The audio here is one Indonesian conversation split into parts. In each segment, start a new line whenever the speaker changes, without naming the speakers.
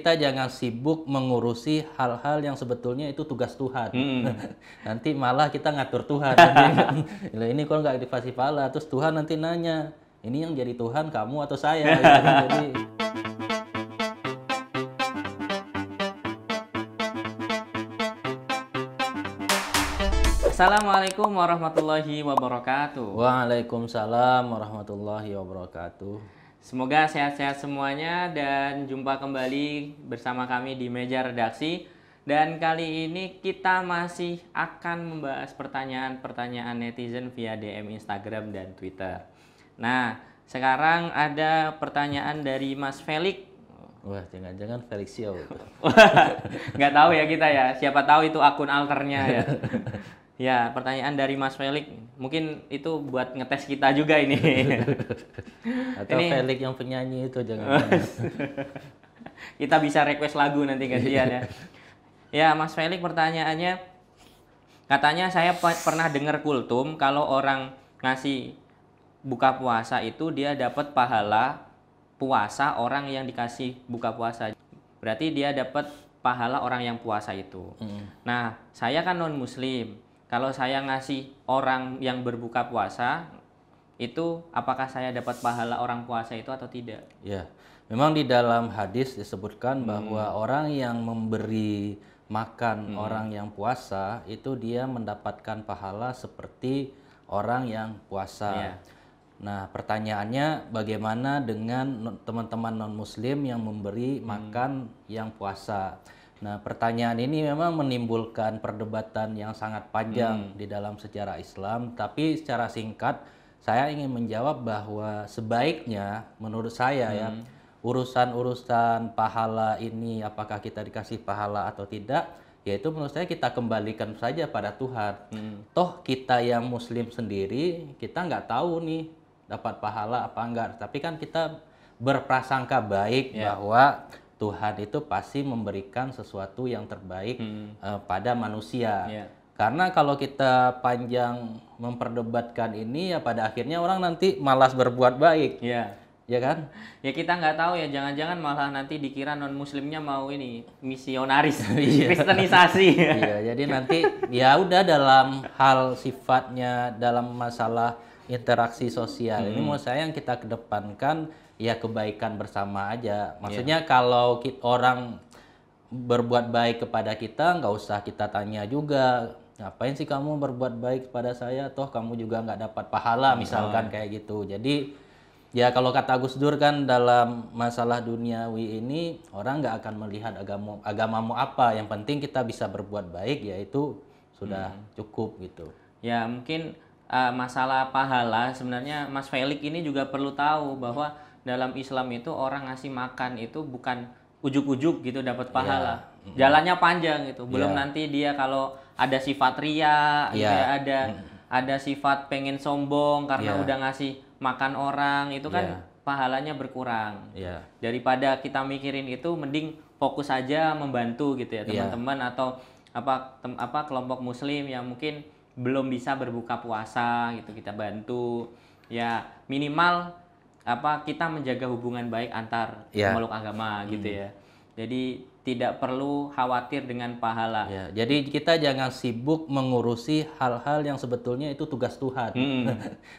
kita jangan sibuk mengurusi hal-hal yang sebetulnya itu tugas Tuhan. Hmm. nanti malah kita ngatur Tuhan. ini kok nggak aktivasi pala, terus Tuhan nanti nanya, ini yang jadi Tuhan kamu atau saya? Gitu kan, jadi,
Assalamualaikum warahmatullahi wabarakatuh.
Waalaikumsalam warahmatullahi wabarakatuh.
Semoga sehat-sehat semuanya dan jumpa kembali bersama kami di meja redaksi. Dan kali ini kita masih akan membahas pertanyaan-pertanyaan netizen via DM Instagram dan Twitter. Nah, sekarang ada pertanyaan dari Mas Felix.
Wah, jangan-jangan Felix Felixio.
Nggak tahu ya kita ya. Siapa tahu itu akun alternya ya. Ya, pertanyaan dari Mas Felix. Mungkin itu buat ngetes kita juga ini.
Atau ini... Felix yang penyanyi itu jangan.
kita bisa request lagu nanti gantian ya. Ya, Mas Felix pertanyaannya katanya saya pe pernah dengar kultum kalau orang ngasih buka puasa itu dia dapat pahala puasa orang yang dikasih buka puasa. Berarti dia dapat pahala orang yang puasa itu. Mm. Nah, saya kan non muslim kalau saya ngasih orang yang berbuka puasa itu apakah saya dapat pahala orang puasa itu atau tidak?
Ya, memang di dalam hadis disebutkan hmm. bahwa orang yang memberi makan hmm. orang yang puasa itu dia mendapatkan pahala seperti orang yang puasa. Ya. Nah, pertanyaannya bagaimana dengan teman-teman non-muslim yang memberi hmm. makan yang puasa? Nah, pertanyaan ini memang menimbulkan perdebatan yang sangat panjang hmm. di dalam sejarah Islam, tapi secara singkat saya ingin menjawab bahwa sebaiknya menurut saya ya, hmm. ya urusan-urusan pahala ini apakah kita dikasih pahala atau tidak yaitu menurut saya kita kembalikan saja pada Tuhan. Hmm. Toh kita yang Muslim sendiri kita nggak tahu nih dapat pahala apa enggak, tapi kan kita berprasangka baik yeah. bahwa Tuhan itu pasti memberikan sesuatu yang terbaik hmm. uh, pada manusia. Yeah. Karena kalau kita panjang memperdebatkan ini ya pada akhirnya orang nanti malas berbuat baik. Yeah. Ya kan? Ya kita nggak tahu ya,
jangan-jangan malah nanti
dikira non muslimnya
mau ini
misionaris, iya. kristenisasi. iya, jadi nanti ya udah dalam hal sifatnya dalam masalah interaksi sosial hmm. ini mau saya yang kita kedepankan ya kebaikan bersama aja. Iya. Maksudnya yeah. kalau kita, orang berbuat baik kepada kita, nggak usah kita tanya juga ngapain sih kamu berbuat baik kepada saya, toh kamu juga nggak dapat pahala misalkan oh. kayak gitu. Jadi ya kalau kata Gus Dur kan dalam masalah duniawi ini orang nggak akan melihat agama agamamu apa, yang penting kita bisa berbuat baik yaitu sudah hmm. cukup gitu.
Ya mungkin uh, masalah pahala sebenarnya Mas Felix ini juga perlu tahu bahwa dalam Islam itu orang ngasih makan itu bukan
ujuk-ujuk
gitu dapat iya. pahala. Yeah. Jalannya panjang gitu. Belum yeah. nanti dia kalau ada sifat ria, gitu yeah. ya ada mm. ada sifat pengen sombong karena yeah. udah ngasih makan orang itu kan yeah. pahalanya berkurang. Yeah. Daripada kita mikirin itu mending fokus aja membantu gitu ya iya. teman-teman yeah. atau apa tem, apa kelompok muslim yang mungkin belum bisa berbuka puasa gitu kita bantu. Ya minimal apa kita menjaga hubungan baik antar yeah. agama hmm. gitu ya. Jadi
tidak perlu khawatir dengan pahala. Ya, jadi kita jangan sibuk mengurusi hal-hal yang sebetulnya itu tugas Tuhan. Hmm.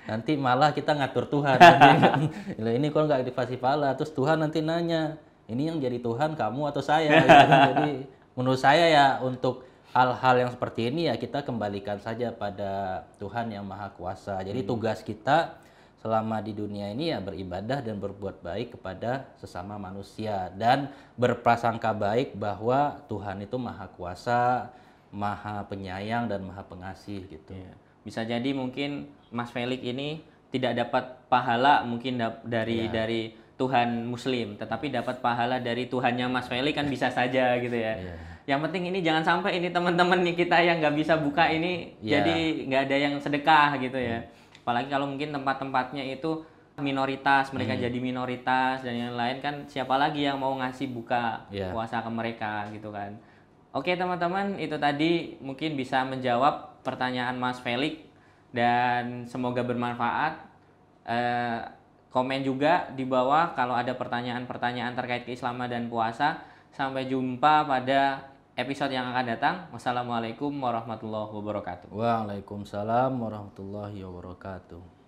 nanti malah kita ngatur Tuhan. nanti, ini kok nggak dikasih pahala, terus Tuhan nanti nanya, ini yang jadi Tuhan kamu atau saya? Gitu kan. Jadi menurut saya ya untuk hal-hal yang seperti ini ya kita kembalikan saja pada Tuhan yang Maha Kuasa. Jadi hmm. tugas kita selama di dunia ini ya beribadah dan berbuat baik kepada sesama manusia dan berprasangka baik bahwa Tuhan itu maha kuasa, maha penyayang dan maha pengasih gitu. Ya. Bisa jadi mungkin Mas Felix ini tidak dapat pahala
mungkin dari ya. dari Tuhan Muslim, tetapi dapat pahala dari Tuhannya Mas Felix kan bisa saja gitu ya. ya. Yang penting ini jangan sampai ini teman-teman kita yang nggak bisa buka ini ya. jadi nggak ada yang sedekah gitu ya. ya apalagi kalau mungkin tempat-tempatnya itu minoritas mereka hmm. jadi minoritas dan yang lain kan siapa lagi yang mau ngasih buka yeah. puasa ke mereka gitu kan oke teman-teman itu tadi mungkin bisa menjawab pertanyaan Mas Felix dan semoga bermanfaat eh, komen juga di bawah kalau ada pertanyaan-pertanyaan terkait keislaman dan puasa sampai jumpa pada episode yang akan datang. Wassalamualaikum warahmatullahi wabarakatuh.
Waalaikumsalam warahmatullahi wabarakatuh.